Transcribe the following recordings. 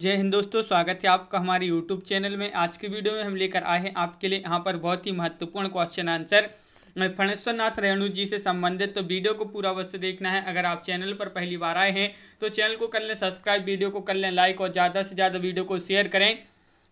जय हिंद दोस्तों स्वागत है आपका हमारे यूट्यूब चैनल में आज की वीडियो में हम लेकर आए हैं आपके लिए यहाँ पर बहुत ही महत्वपूर्ण क्वेश्चन आंसर फणेश्वरनाथ रेणु जी से संबंधित तो वीडियो को पूरा अवश्य देखना है अगर आप चैनल पर पहली बार आए हैं तो चैनल को कर लें सब्सक्राइब वीडियो को कर लें लाइक और ज़्यादा से ज़्यादा वीडियो को शेयर करें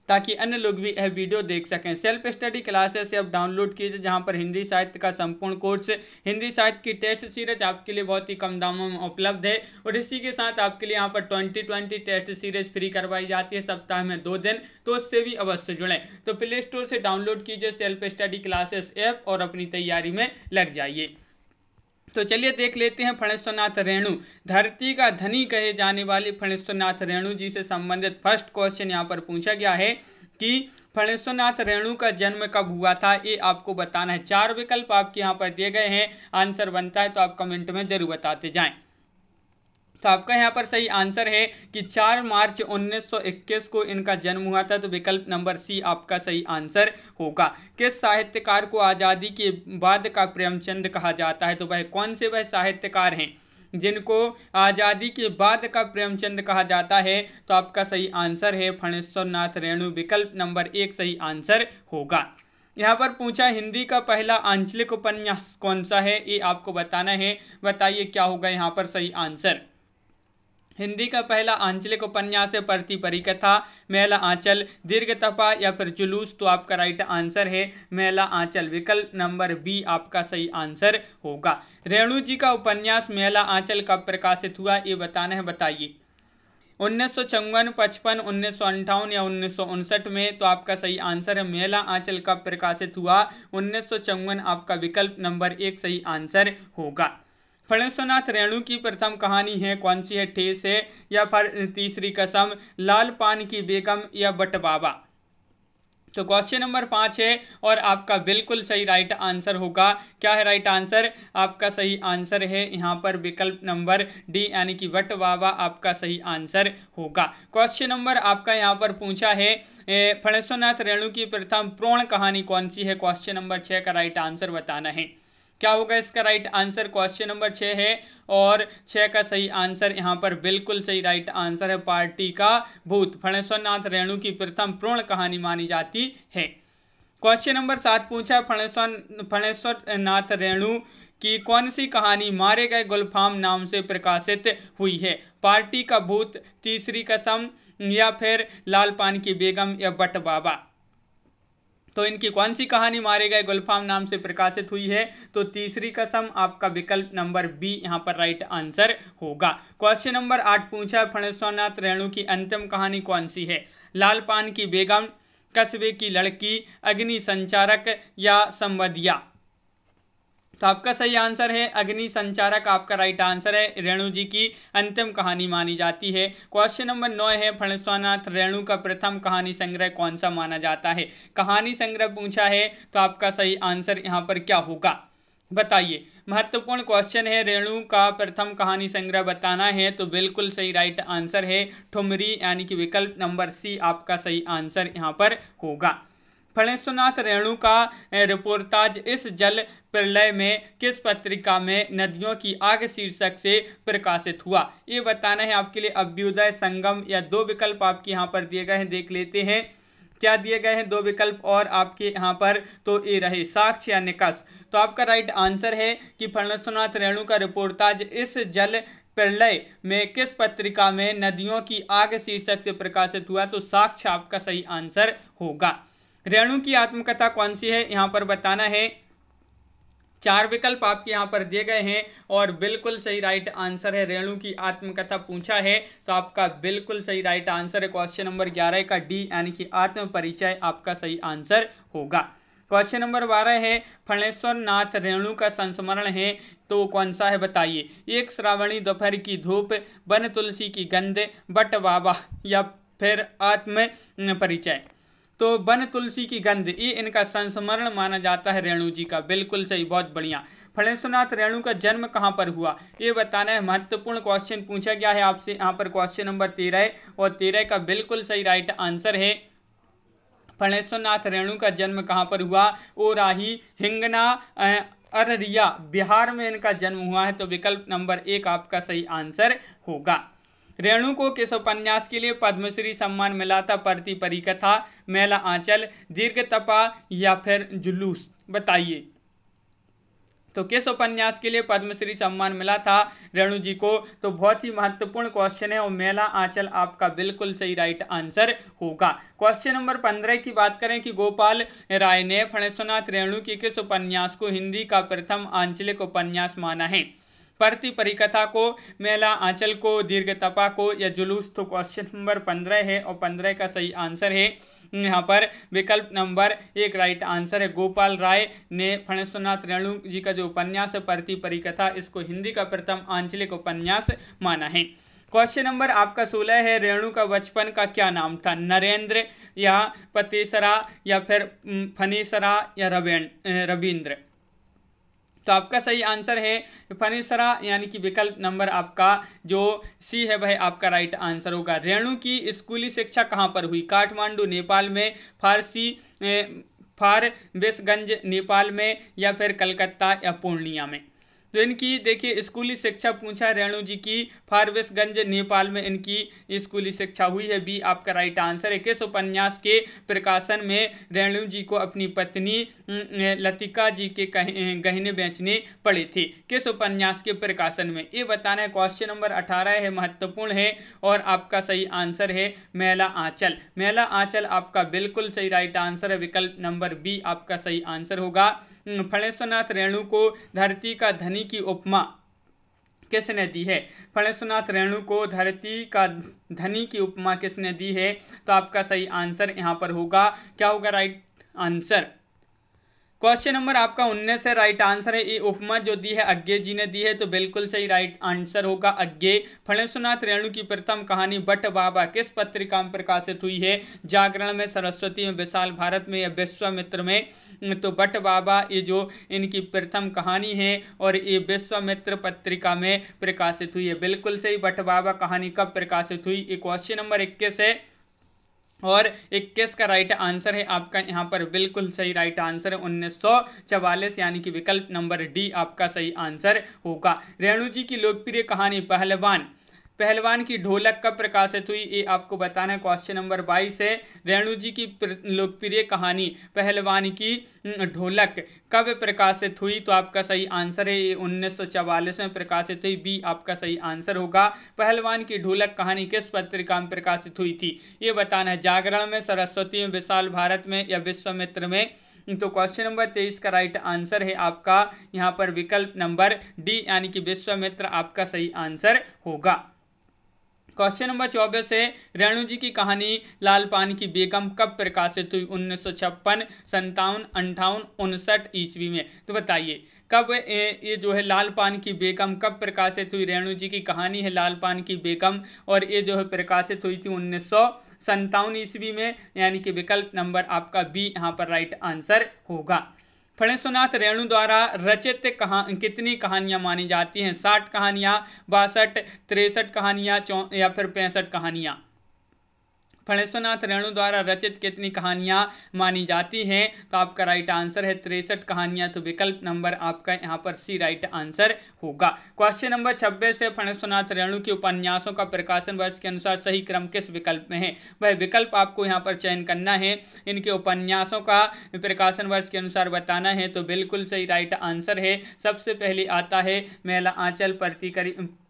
ताकि अन्य लोग भी यह वीडियो देख सकें सेल्फ स्टडी क्लासेस से अब डाउनलोड कीजिए जहां पर हिंदी साहित्य का संपूर्ण कोर्स हिंदी साहित्य की टेस्ट सीरीज आपके लिए बहुत ही कम दामों में उपलब्ध है और इसी के साथ आपके लिए यहाँ पर twenty twenty test series free करवाई जाती है सप्ताह में दो दिन तो उससे भी अवश्य जुड़ें तो प्ले स्टोर से डाउनलोड कीजिए सेल्फ स्टडी क्लासेस ऐप और अपनी तैयारी में लग जाइए तो चलिए देख लेते हैं फणेश्वरनाथ रेणु धरती का धनी कहे जाने वाले फणेश्वरनाथ रेणु जी से संबंधित फर्स्ट क्वेश्चन यहाँ पर पूछा गया है कि फणेश्वरनाथ रेणु का जन्म कब हुआ था ये आपको बताना है चार विकल्प आपके यहाँ पर दिए गए हैं आंसर बनता है तो आप कमेंट में जरूर बताते जाएं तो आपका यहाँ पर सही आंसर है कि 4 मार्च 1921 को इनका जन्म हुआ था तो विकल्प नंबर सी आपका सही आंसर होगा किस साहित्यकार को आज़ादी के बाद का प्रेमचंद कहा जाता है तो वह कौन से वह साहित्यकार हैं जिनको आज़ादी के बाद का प्रेमचंद कहा जाता है तो आपका सही आंसर है फणेश्वर नाथ रेणु विकल्प नंबर एक सही आंसर होगा यहाँ पर पूछा हिंदी का पहला आंचलिक उपन्यास कौन सा है ये आपको बताना है बताइए क्या होगा यहाँ पर सही आंसर हिंदी का पहला आंचलिक उपन्यास है प्रति परिकथा मेला आंचल दीर्घ तपा या फिर जुलूस तो आपका राइट आंसर है मेला आंचल विकल्प नंबर बी आपका सही आंसर होगा रेणु जी का उपन्यास मेला आंचल कब प्रकाशित हुआ ये बताना है बताइए उन्नीस सौ चौवन पचपन उन्नीस सौ अंठावन या उन्नीस सौ उनसठ में तो आपका सही आंसर है मेला आंचल कब प्रकाशित हुआ उन्नीस सौ चौवन आपका विकल्प नंबर एक सही आंसर होगा फणेश्वरनाथ रेणु की प्रथम कहानी है कौन सी है ठेस है या फिर तीसरी कसम लाल पान की बेगम या बट बाबा तो क्वेश्चन नंबर पाँच है और आपका बिल्कुल सही राइट आंसर होगा क्या है राइट आंसर आपका सही आंसर है यहाँ पर विकल्प नंबर डी यानी कि वट बाबा आपका सही आंसर होगा क्वेश्चन नंबर आपका यहाँ पर पूछा है फणेश्वरनाथ रेणु की प्रथम प्रोण कहानी कौन सी है क्वेश्चन नंबर छः का राइट आंसर बताना है क्या होगा इसका राइट आंसर क्वेश्चन नंबर छः है और छः का सही आंसर यहाँ पर बिल्कुल सही राइट आंसर है पार्टी का भूत फणेश्वरनाथ रेणु की प्रथम पूर्ण कहानी मानी जाती है क्वेश्चन नंबर सात पूछा फणेश्वर फणेश्वर नाथ रेणु की कौन सी कहानी मारे गए गुलफाम नाम से प्रकाशित हुई है पार्टी का भूत तीसरी कसम या फिर लाल पान की बेगम या बट बाबा तो इनकी कौन सी कहानी मारे गए गुलफाम नाम से प्रकाशित हुई है तो तीसरी कसम आपका विकल्प नंबर बी यहाँ पर राइट आंसर होगा क्वेश्चन नंबर आठ पूछा है फणेश्वरनाथ रेणु की अंतिम कहानी कौन सी है लाल पान की बेगम कस्बे की लड़की अग्नि संचारक या संवदिया तो आपका सही आंसर है अग्नि संचारक आपका राइट आंसर है रेणु जी की अंतिम कहानी मानी जाती है क्वेश्चन नंबर नौ है फणस्वानाथ रेणु का प्रथम कहानी संग्रह कौन सा माना जाता है कहानी संग्रह पूछा है तो आपका सही आंसर यहाँ पर क्या होगा बताइए महत्वपूर्ण क्वेश्चन है रेणु का प्रथम कहानी संग्रह बताना है तो बिल्कुल सही राइट आंसर है ठुमरी यानी कि विकल्प नंबर सी आपका सही आंसर यहाँ पर होगा फणेश्वनाथ रेणु का रिपोर्टाज इस जल प्रलय में किस पत्रिका में नदियों की आग शीर्षक से प्रकाशित हुआ ये बताना है आपके लिए अभ्युदय संगम या दो विकल्प आपके यहाँ पर दिए गए हैं देख लेते हैं क्या दिए गए हैं दो विकल्प और आपके यहाँ पर तो ये रहे साक्ष्य या निकस तो आपका राइट आंसर है कि फणेश्वरनाथ रेणु का रिपोर्टाज इस जल प्रलय में किस पत्रिका में नदियों की आग शीर्षक से प्रकाशित हुआ तो साक्ष्य आपका सही आंसर होगा रेणु की आत्मकथा कौन सी है यहाँ पर बताना है चार विकल्प आपके यहाँ पर दिए गए हैं और बिल्कुल सही राइट आंसर है रेणु की आत्मकथा पूछा है तो आपका बिल्कुल सही राइट आंसर है क्वेश्चन नंबर ग्यारह का डी यानी कि आत्म परिचय आपका सही आंसर होगा क्वेश्चन नंबर बारह है फणेश्वर नाथ रेणु का संस्मरण है तो कौन सा है बताइए एक श्रावणी दोपहर की धूप वन तुलसी की गंध बट बाबा या फिर आत्म परिचय तो वन तुलसी की गंध ये इनका संस्मरण माना जाता है रेणु जी का बिल्कुल सही बहुत बढ़िया फणेश्वरनाथ रेणु का जन्म कहाँ पर हुआ ये बताना है महत्वपूर्ण क्वेश्चन पूछा गया है आपसे यहाँ पर क्वेश्चन नंबर तेरह और तेरह का बिल्कुल सही राइट आंसर है फणेश्वरनाथ रेणु का जन्म कहाँ पर हुआ ओ राही हिंगना अररिया बिहार में इनका जन्म हुआ है तो विकल्प नंबर एक आपका सही आंसर होगा रेणु को किस उपन्यास के लिए पद्मश्री सम्मान मिला था प्रति परिकथा मेला आंचल दीर्घ तपा या फिर जुलूस बताइए तो किस उपन्यास के लिए पद्मश्री सम्मान मिला था रेणु जी को तो बहुत ही महत्वपूर्ण क्वेश्चन है और मेला आंचल आपका बिल्कुल सही राइट आंसर होगा क्वेश्चन नंबर पंद्रह की बात करें कि गोपाल राय ने फणेश्वरनाथ रेणु की किस उपन्यास को हिंदी का प्रथम आंचलिक उपन्यास माना है प्रति परिकथा को मेला आंचल को दीर्घ तपा को या जुलूस तो क्वेश्चन नंबर पंद्रह है और पंद्रह का सही आंसर है यहाँ पर विकल्प नंबर एक राइट आंसर है गोपाल राय ने फणेश्वरनाथ रेणु जी का जो उपन्यास है प्रति परिकथा इसको हिंदी का प्रथम आंचलिक उपन्यास माना है क्वेश्चन नंबर आपका सोलह है रेणु का बचपन का क्या नाम था नरेंद्र या पतेसरा या फिर फनीसरा या रवें रविंद्र तो आपका सही आंसर है फनेसरा यानी कि विकल्प नंबर आपका जो सी है वह आपका राइट आंसर होगा रेणु की स्कूली शिक्षा कहाँ पर हुई काठमांडू नेपाल में फारसी फारबेसगंज नेपाल में या फिर कलकत्ता या पूर्णिया में तो इनकी देखिए स्कूली शिक्षा पूछा रेणु जी की फारवेसगंज नेपाल में इनकी स्कूली शिक्षा हुई है बी आपका राइट आंसर है किस उपन्यास के प्रकाशन में रेणु जी को अपनी पत्नी लतिका जी के गहने बेचने पड़े थे किस उपन्यास के प्रकाशन में ये बताना है क्वेश्चन नंबर अठारह है महत्वपूर्ण है और आपका सही आंसर है मेला आंचल मेला आंचल आपका बिल्कुल सही राइट आंसर है विकल्प नंबर बी आपका सही आंसर होगा हम्म, फणेश्वरनाथ रेणु को धरती का धनी की उपमा किसने दी है फणेश्वरनाथ रेणु को धरती का धनी की उपमा किसने दी है तो आपका सही आंसर यहाँ पर होगा क्या होगा राइट आंसर क्वेश्चन नंबर आपका उन्नीस है राइट आंसर है ये उपमा जो दी है अज्ञे जी ने दी है तो बिल्कुल सही राइट आंसर होगा अज्ञे फणेश्वरनाथ रेणु की प्रथम कहानी बट बाबा किस पत्रिका में प्रकाशित हुई है जागरण में सरस्वती में विशाल भारत में या विश्वामित्र में तो बट बाबा ये जो इनकी प्रथम कहानी है और ये विश्वामित्र पत्रिका में प्रकाशित हुई है बिल्कुल सही बट बाबा कहानी कब प्रकाशित हुई ये क्वेश्चन नंबर इक्कीस है और 21 का राइट आंसर है आपका यहाँ पर बिल्कुल सही राइट आंसर है उन्नीस यानी कि विकल्प नंबर डी आपका सही आंसर होगा रेणु जी की लोकप्रिय कहानी पहलवान पहलवान की ढोलक कब प्रकाशित हुई ये आपको बताना है क्वेश्चन नंबर बाईस है रेणु जी की लोकप्रिय कहानी पहलवान की ढोलक कब प्रकाशित हुई तो आपका सही आंसर है ये उन्नीस में प्रकाशित हुई बी आपका सही आंसर होगा पहलवान की ढोलक कहानी किस पत्रिका में प्रकाशित हुई थी ये बताना है जागरण में सरस्वती में विशाल भारत में या विश्वमित्र में तो क्वेश्चन नंबर तेईस का राइट आंसर है आपका यहाँ पर विकल्प नंबर डी यानी कि विश्वमित्र आपका सही आंसर होगा क्वेश्चन नंबर चौबीस है रेणु जी की कहानी लालपान की बेगम कब प्रकाशित हुई उन्नीस सौ छप्पन संतावन अंठावन उनसठ ईस्वी में तो बताइए कब ये जो है लालपान की बेगम कब प्रकाशित हुई रेणु जी की कहानी है लालपान की बेगम और ये जो है प्रकाशित हुई थी उन्नीस सौ संतावन ईस्वी में यानी कि विकल्प नंबर आपका बी यहाँ पर राइट आंसर होगा फणेश्वनाथ रेणु द्वारा रचित कहा कितनी कहानियाँ मानी जाती हैं साठ कहानियाँ बासठ तिरसठ कहानियाँ या फिर पैंसठ कहानियाँ फणेश्वरनाथ रेणु द्वारा रचित कितनी कहानियाँ मानी जाती हैं तो आपका राइट आंसर है तिरसठ कहानियाँ तो विकल्प नंबर आपका यहाँ पर सी राइट आंसर होगा क्वेश्चन नंबर छब्बीस है फणेश्वरनाथ रेणु के उपन्यासों का प्रकाशन वर्ष के अनुसार सही क्रम किस विकल्प में है वह विकल्प आपको यहाँ पर चयन करना है इनके उपन्यासों का प्रकाशन वर्ष के अनुसार बताना है तो बिल्कुल सही राइट आंसर है सबसे पहले आता है महिला आंचल प्रति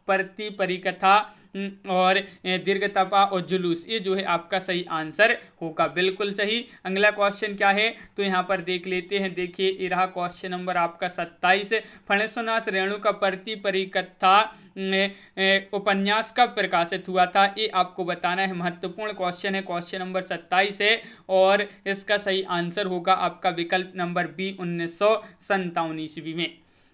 प्रति परिकथा हम्म, और दीर्घ तपा और जुलूस ये जो है आपका सही आंसर होगा बिल्कुल सही अगला क्वेश्चन क्या है तो यहाँ पर देख लेते हैं देखिए ये रहा क्वेश्चन नंबर आपका सत्ताईस फणेश्वरनाथ रेणु का प्रति परिकथा उपन्यास कब प्रकाशित हुआ था ये आपको बताना है महत्वपूर्ण क्वेश्चन है क्वेश्चन नंबर सत्ताईस है और इसका सही आंसर होगा आपका विकल्प नंबर बी उन्नीस सौ में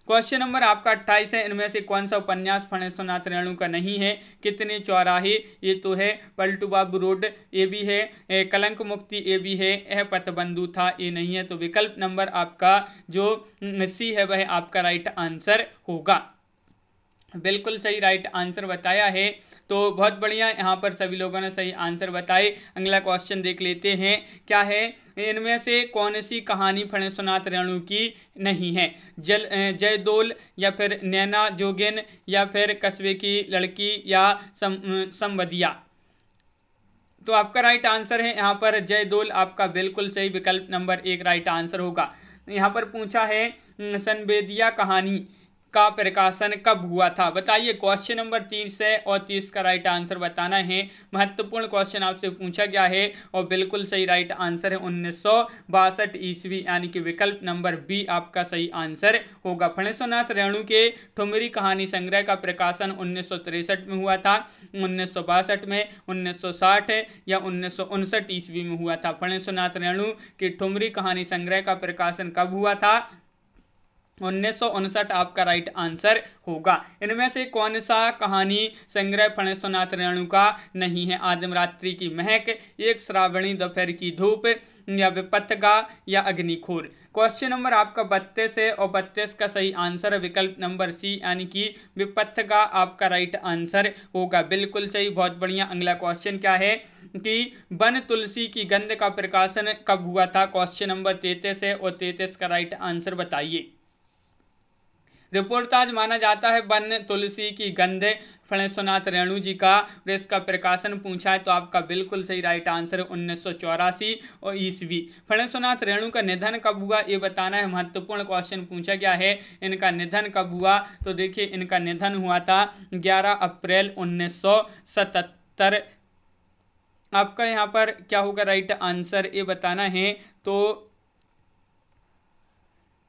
क्वेश्चन नंबर आपका अट्ठाईस है इनमें से कौन सा उपन्यास फणेश्वरनाथ रेणु का नहीं है कितने चौराहे ये तो है पलटू बाबू रोड ये भी है ए, कलंक मुक्ति ये भी है यह पतबंधु था ये नहीं है तो विकल्प नंबर आपका जो सी है वह आपका राइट आंसर होगा बिल्कुल सही राइट आंसर बताया है तो बहुत बढ़िया यहाँ पर सभी लोगों ने सही आंसर बताए अगला क्वेश्चन देख लेते हैं क्या है इनमें से कौन सी कहानी फणेश्वनाथ रेणु की नहीं है जल जयदोल या फिर नैना जोगेन या फिर कस्बे की लड़की या सम संवदिया तो आपका राइट आंसर है यहाँ पर जयदोल आपका बिल्कुल सही विकल्प नंबर एक राइट आंसर होगा यहाँ पर पूछा है संवेदिया कहानी का प्रकाशन कब हुआ था बताइए क्वेश्चन नंबर तीस से और तीस का राइट आंसर बताना है महत्वपूर्ण क्वेश्चन आपसे पूछा गया है और बिल्कुल सही राइट आंसर है उन्नीस सौ बासठ ईस्वी यानी कि विकल्प नंबर बी आपका सही आंसर होगा फणेश्वरनाथ रेणु के ठुमरी कहानी संग्रह का प्रकाशन उन्नीस में हुआ था उन्नीस में उन्नीस या उन्नीस ईस्वी में हुआ था फणेश्वरनाथ रेणु की ठुमरी कहानी संग्रह का प्रकाशन कब हुआ था उन्नीस आपका राइट आंसर होगा इनमें से कौन सा कहानी संग्रह फणेश्वरनाथ रेणु का नहीं है आदमरात्रि की महक एक श्रावणी दोपहर की धूप या विपत्तगा या अग्निखोर क्वेश्चन नंबर आपका बत्तीस है और बत्तीस का सही आंसर विकल्प नंबर सी यानी कि विपत्त का आपका राइट आंसर होगा बिल्कुल सही बहुत बढ़िया अगला क्वेश्चन क्या है कि वन तुलसी की गंध का प्रकाशन कब हुआ था क्वेश्चन नंबर तैतीस है और तैतीस का राइट आंसर बताइए रिपोर्टाज तो माना जाता है वन तुलसी की गंधे फणेश्वरनाथ रेणु जी का और इसका प्रकाशन पूछा है तो आपका बिल्कुल सही राइट आंसर उन्नीस सौ चौरासी और ईस्वी फणेश्वरनाथ रेणु का निधन कब हुआ ये बताना है महत्वपूर्ण क्वेश्चन पूछा गया है इनका निधन कब हुआ तो देखिए इनका निधन हुआ था ग्यारह अप्रैल उन्नीस सौ सतहत्तर आपका यहाँ पर क्या होगा राइट आंसर ये बताना है तो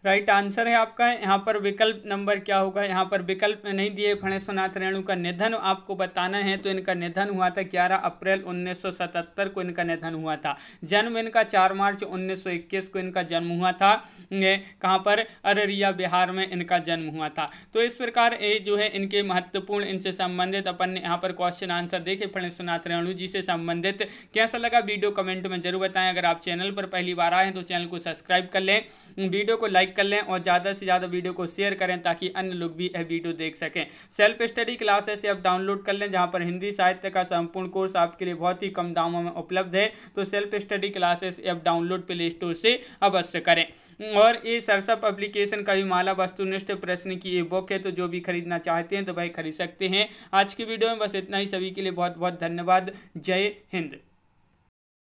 राइट आंसर है आपका यहाँ पर विकल्प नंबर क्या होगा यहाँ पर विकल्प नहीं दिए फणेश्वरनाथ रेणु का निधन आपको बताना है तो इनका निधन हुआ था ग्यारह अप्रैल 1977 को इनका निधन हुआ था जन्म इनका 4 मार्च 1921 को इनका जन्म हुआ था कहाँ पर अररिया बिहार में इनका जन्म हुआ था तो इस प्रकार ये जो है इनके महत्वपूर्ण इनसे संबंधित अपन ने यहाँ पर क्वेश्चन आंसर देखे फणेश्वरनाथ रेणु जी से संबंधित कैसा लगा वीडियो कमेंट में जरूर बताएं अगर आप चैनल पर पहली बार आए हैं तो चैनल को सब्सक्राइब कर लें वीडियो को लाइक लाइक कर लें और ज़्यादा से ज़्यादा वीडियो को शेयर करें ताकि अन्य लोग भी यह वीडियो देख सकें सेल्फ स्टडी क्लासेस आप डाउनलोड कर लें जहाँ पर हिंदी साहित्य का संपूर्ण कोर्स आपके लिए बहुत ही कम दामों में उपलब्ध है तो सेल्फ स्टडी क्लासेस आप डाउनलोड प्ले स्टोर से अवश्य करें और ये सरसा पब्लिकेशन का भी माला वस्तुनिष्ठ प्रश्न की ये बुक है तो जो भी खरीदना चाहते हैं तो भाई खरीद सकते हैं आज की वीडियो में बस इतना ही सभी के लिए बहुत बहुत धन्यवाद जय हिंद